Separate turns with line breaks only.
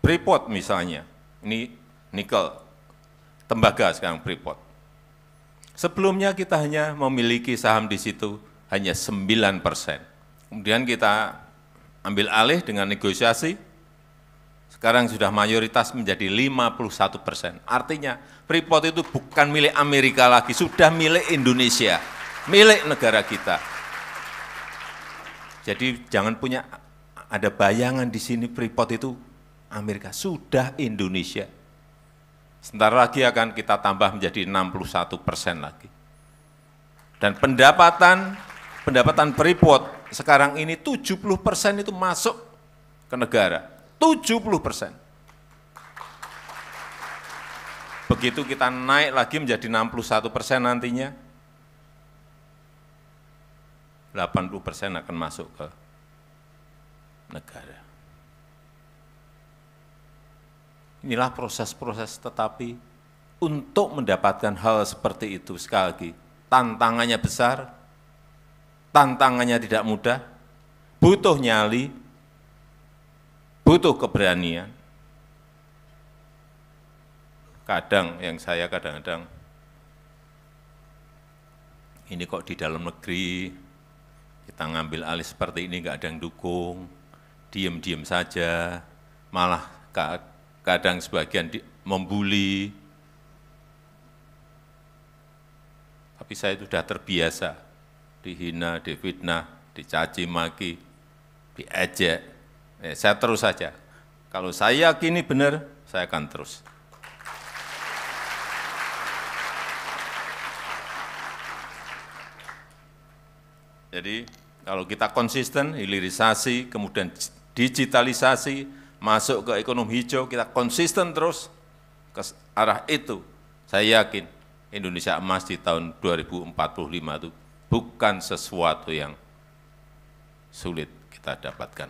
Freeport misalnya, ini nikel, tembaga sekarang Freeport. Sebelumnya kita hanya memiliki saham di situ hanya 9 persen. Kemudian kita ambil alih dengan negosiasi, sekarang sudah mayoritas menjadi 51 persen. Artinya Freeport itu bukan milik Amerika lagi, sudah milik Indonesia, milik negara kita. Jadi jangan punya ada bayangan di sini Freeport itu Amerika, sudah Indonesia. Sebentar lagi akan kita tambah menjadi 61 persen lagi. Dan pendapatan pendapatan Freeport sekarang ini 70 persen itu masuk ke negara. 70 persen. Begitu kita naik lagi menjadi 61 persen nantinya, 80 persen akan masuk ke negara. Inilah proses-proses tetapi untuk mendapatkan hal seperti itu sekali lagi, tantangannya besar, tantangannya tidak mudah, butuh nyali, butuh keberanian. Kadang yang saya kadang-kadang ini kok di dalam negeri kita ngambil alih seperti ini nggak ada yang dukung, diem-diem saja, malah kadang sebagian di, membuli, tapi saya sudah terbiasa dihina, difitnah, dicaci maki, diejek. Eh, saya terus saja. Kalau saya yakini benar, saya akan terus. Jadi kalau kita konsisten, hilirisasi, kemudian digitalisasi, masuk ke ekonomi hijau, kita konsisten terus ke arah itu. Saya yakin Indonesia emas di tahun 2045 itu bukan sesuatu yang sulit kita dapatkan.